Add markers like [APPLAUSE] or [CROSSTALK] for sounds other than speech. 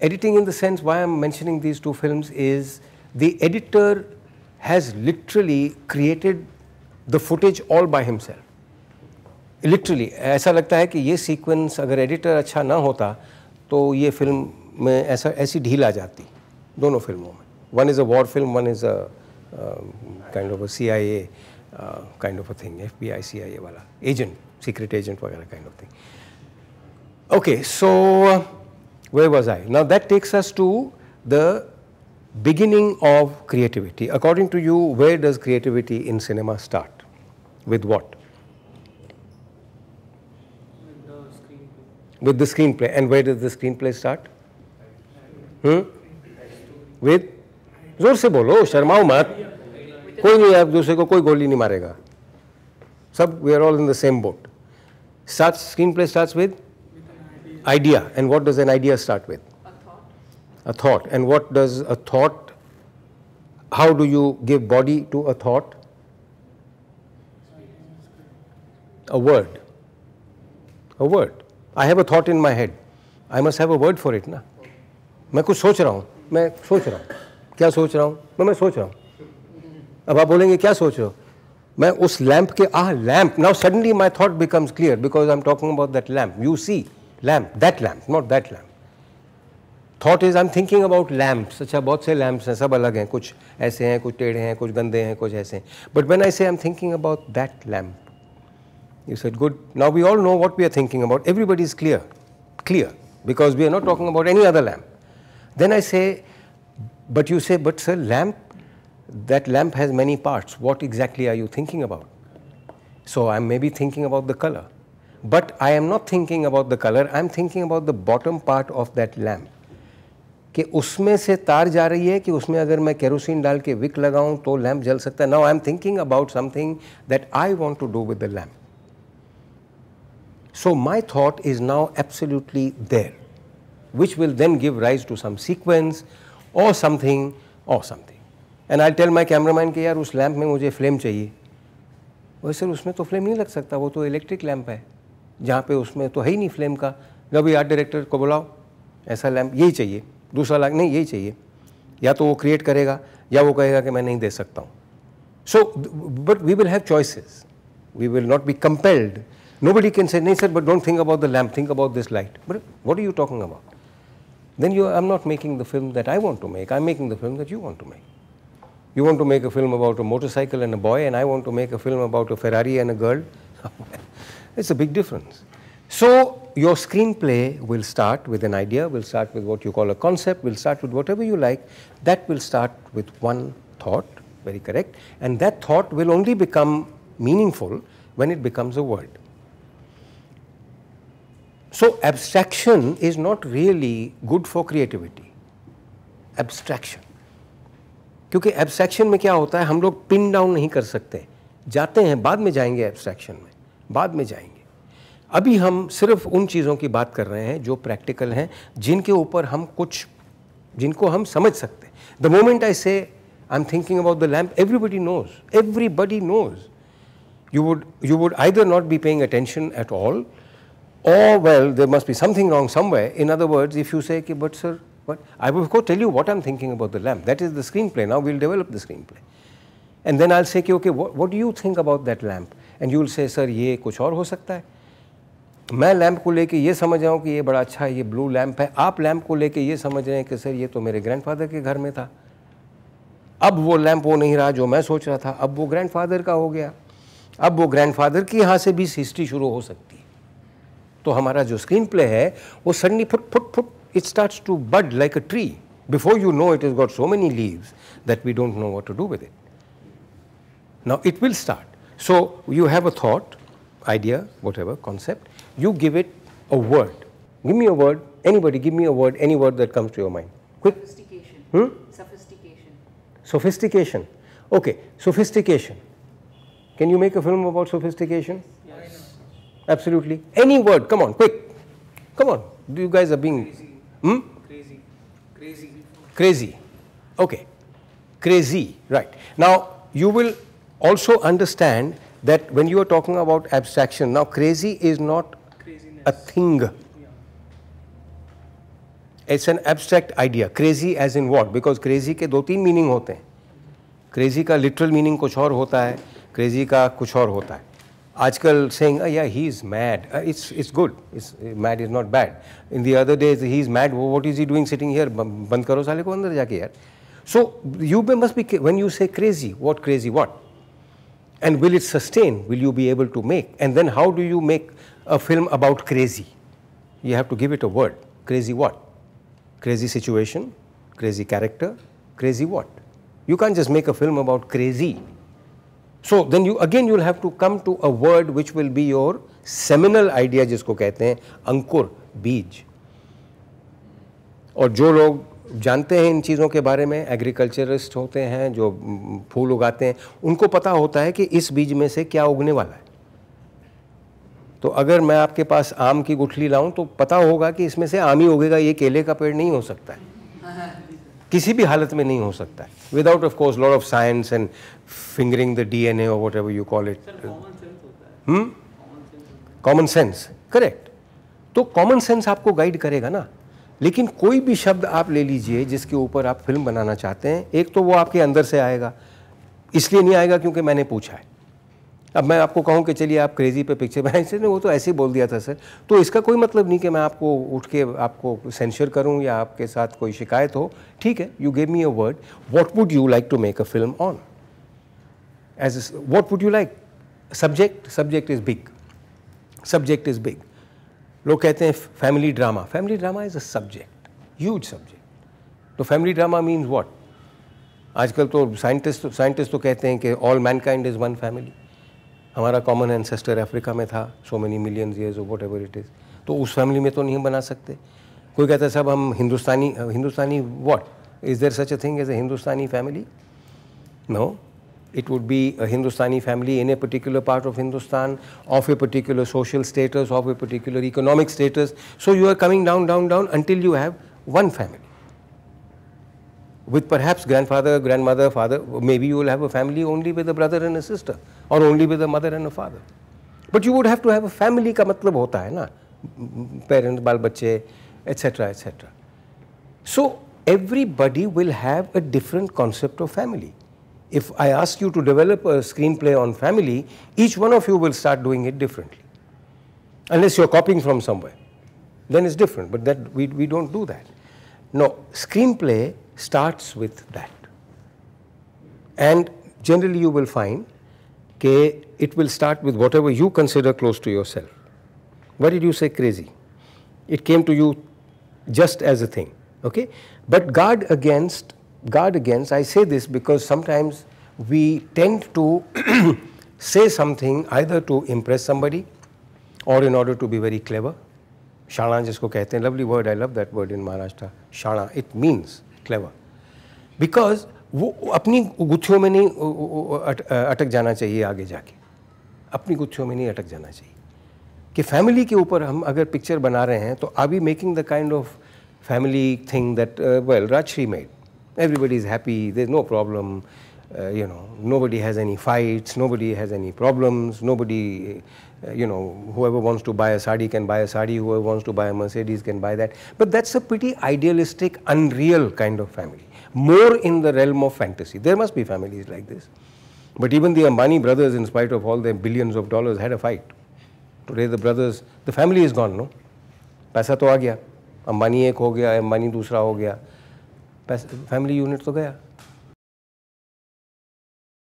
editing in the sense why I'm mentioning these two films is the editor has literally created the footage all by himself. Literally ऐसा लगता है कि ये sequence अगर editor अच्छा ना होता तो ये फिल्म में ऐसा ऐसी ढील आ जाती दोनों फिल्मों में one is a war film one is a kind of a C I A kind of a thing F B I C I A वाला एजेंट सीक्रेट एजेंट वगैरह kind of thing okay so where was I? Now that takes us to the beginning of creativity. According to you, where does creativity in cinema start? With what? With the screenplay. With the screenplay. And where does the screenplay start? Hmm? With? जोर से बोलो शर्माओ मत कोई नहीं आप दूसरे को कोई गोली नहीं मारेगा सब we are all in the same boat start screen play start with idea. And what does an idea start with? A thought. A thought. And what does a thought, how do you give body to a thought? A word. A word. I have a thought in my head. I must have a word for it, na? मैं कुछ सोच रहा हूँ मैं सोच रहा हूँ क्या सोच रहा हूँ मैं मैं सोच रहा हूँ अब आप बोलेंगे क्या सोच रहे हो मैं उस लैंप के ah lamp now suddenly my thought becomes clear because I am talking about that lamp you see lamp that lamp not that lamp thought is i'm thinking about lamps acha bahut se lamps hain sab alag hain kuch aise hain kuch tedhe hain kuch gande hain kuch aise but when i say i'm thinking about that lamp you said good now we all know what we are thinking about everybody is clear clear because we are not talking about any other lamp then i say but you say but sir lamp that lamp has many parts what exactly are you thinking about so i may be thinking about the color but I am not thinking about the color, I am thinking about the bottom part of that lamp. कि उसमें से तार जा रही है कि उसमें अगर मैं केरोसिन डाल के विक लगाऊं तो लैम्प जल सकता है now I am thinking about something that I want to do with the lamp so my thought is now absolutely there which will then give rise to some sequence or something or something. And I'll tell my cameraman कि यार उस lamp में मुझे flame चाहिए वही sir उसमें तो flame नहीं लग सकता वो तो इलेक्ट्रिक लैम्प है जहाँ पे उसमें तो है ही नहीं फ्लेम का जब ये आर्ट डायरेक्टर को बुलाओ ऐसा लैम्प यही चाहिए दूसरा लैम्प नहीं यही चाहिए या तो वो क्रिएट करेगा या वो कहेगा कि मैं नहीं दे सकता हूँ so but we will have choices we will not be compelled nobody can say नहीं sir but don't think about the lamp think about this light but what are you talking about then you I am not making the film that I want to make I am making the film that you want to make you want to make a film about a motorcycle and a boy and I want to make a film about a Ferrari and a girl It's a big difference. So your screenplay will start with an idea, will start with what you call a concept, will start with whatever you like. That will start with one thought, very correct, and that thought will only become meaningful when it becomes a word. So abstraction is not really good for creativity. Abstraction. क्योंकि abstraction में क्या होता है हम लोग pin down नहीं कर सकते जाते हैं बाद में जाएंगे एब्स्ट्रैक्शन में बाद में जाएंगे अभी हम सिर्फ उन चीज़ों की बात कर रहे हैं जो प्रैक्टिकल हैं जिनके ऊपर हम कुछ जिनको हम समझ सकते हैं the moment I say I am thinking about the lamp everybody knows everybody knows you would you would I rather not be paying attention at all और well there must be something wrong some way in other words if you say but sir but I will go tell you what I am thinking about the lamp that is the screen play now will develop the screen play and then आई से okay what do you think about that lamp and you'll say sir ये कुछ और हो सकता है मैं lamp को लेके ये समझ हूँ कि ये बड़ा अच्छा है ये ब्लू लैम्प है आप लैम्प को लेके ये समझ रहे हैं कि सर ये तो मेरे ग्रैंडफादर के घर में था अब वो लैम्प वो नहीं रहा जो मैं सोच रहा था अब वो ग्रैंडफादर का हो गया अब वो ग्रैंडफादर की यहाँ से भी हिस्ट्री शुरू हो सकती है तो हमारा जो स्क्रीन प्ले है वो सडनली फुट फुट फुट it starts to bud like a tree before you know it is got so many leaves that we don't know what to do with it now it will start So you have a thought, idea, whatever, concept, you give it a word. Give me a word, anybody, give me a word, any word that comes to your mind. Quick. Sophistication. Hmm? Sophistication. Sophistication. Okay, sophistication. Can you make a film about sophistication? Yes. Absolutely. Any word, come on, quick. Come on, you guys are being. Crazy. Hmm? Crazy. Crazy. Crazy. Okay. Crazy, right. Now, you will also understand that when you are talking about abstraction, now crazy is not Craziness. a thing. Yeah. It's an abstract idea. Crazy as in what? Because crazy ke do teen meaning hote hain. crazy ka literal meaning kuch aur hota hai. crazy ka kuch aur hota hai. Aajkal saying oh, yeah he is mad uh, it's it's good it's uh, mad is not bad in the other days he is mad what is he doing sitting here बंद करो साले को अंदर जाके yaar. so you must be when you say crazy what crazy what and will it sustain? Will you be able to make? And then how do you make a film about crazy? You have to give it a word. Crazy what? Crazy situation, crazy character, crazy what? You can't just make a film about crazy. So then you again you'll have to come to a word which will be your seminal idea जिसको कहते हैं अंकुर बीज और जो लोग जानते हैं इन चीज़ों के बारे में एग्रीकल्चरिस्ट होते हैं जो फूल उगाते हैं उनको पता होता है कि इस बीज में से क्या उगने वाला है तो अगर मैं आपके पास आम की गुठली लाऊं तो पता होगा कि इसमें से आम ही उगेगा ये केले का पेड़ नहीं हो सकता है किसी भी हालत में नहीं हो सकता है without of course lot of science and fingering the DNA and whatever you call it common sense correct तो कॉमन सेंस आपको गाइड करेगा ना लेकिन कोई भी शब्द आप ले लीजिए जिसके ऊपर आप फिल्म बनाना चाहते हैं एक तो वो आपके अंदर से आएगा इसलिए नहीं आएगा क्योंकि मैंने पूछा है अब मैं आपको कहूँ कि चलिए आप क्रेज़ी पे पिक्चर बनाए सर वो तो ऐसे ही बोल दिया था सर तो इसका कोई मतलब नहीं कि मैं आपको उठ के आपको सेंशर करूँ या आपके साथ कोई शिकायत हो ठीक है you gave me a word what would you like to make a film on as what would you like subject subject is big subject is big लोग कहते हैं family drama family drama is a subject huge subject तो family drama means what आजकल तो scientist scientist तो कहते हैं कि all mankind is one family हमारा कॉमन एनसेस्टर अफ्रीका में था so many million years what whatever it is तो उस फैमिली में तो नहीं बना सकते कोई कहता है सब हम Hindustani Hindustani what is there such a thing as a Hindustani family no it would be a Hindustani family in a particular part of Hindustan, of a particular social status, of a particular economic status. So you are coming down, down, down until you have one family. With perhaps grandfather, grandmother, father, maybe you will have a family only with a brother and a sister, or only with a mother and a father. But you would have to have a family ka matlab hota hai na, parents, bal bache, etc., etc. So everybody will have a different concept of family if I ask you to develop a screenplay on family, each one of you will start doing it differently. Unless you're copying from somewhere. Then it's different, but that we, we don't do that. No, screenplay starts with that. And generally you will find that it will start with whatever you consider close to yourself. Why did you say crazy? It came to you just as a thing, okay? But guard against guard against. I say this because sometimes we tend to [CLEARS THROAT] say something either to impress somebody or in order to be very clever. Shana जिसको कहते हैं lovely word I love that word in Maharashtra. Shana it means clever because वो अपनी गुत्थियों में नहीं अटक जाना चाहिए आगे जाके अपनी गुत्थियों में नहीं अटक जाना चाहिए कि फैमिली के ऊपर हम अगर पिक्चर बना रहे हैं तो I be making the kind of family thing that well Rajshri made everybody is happy, there's no problem, uh, you know, nobody has any fights, nobody has any problems, nobody, uh, you know, whoever wants to buy a sari can buy a sari, whoever wants to buy a Mercedes can buy that. But that's a pretty idealistic, unreal kind of family, more in the realm of fantasy. There must be families like this. But even the Ambani brothers, in spite of all their billions of dollars, had a fight. Today the brothers, the family is gone, no? पैसा तो आ गया अंबानी एक हो गया अंबानी दूसरा हो गया family unit तो गया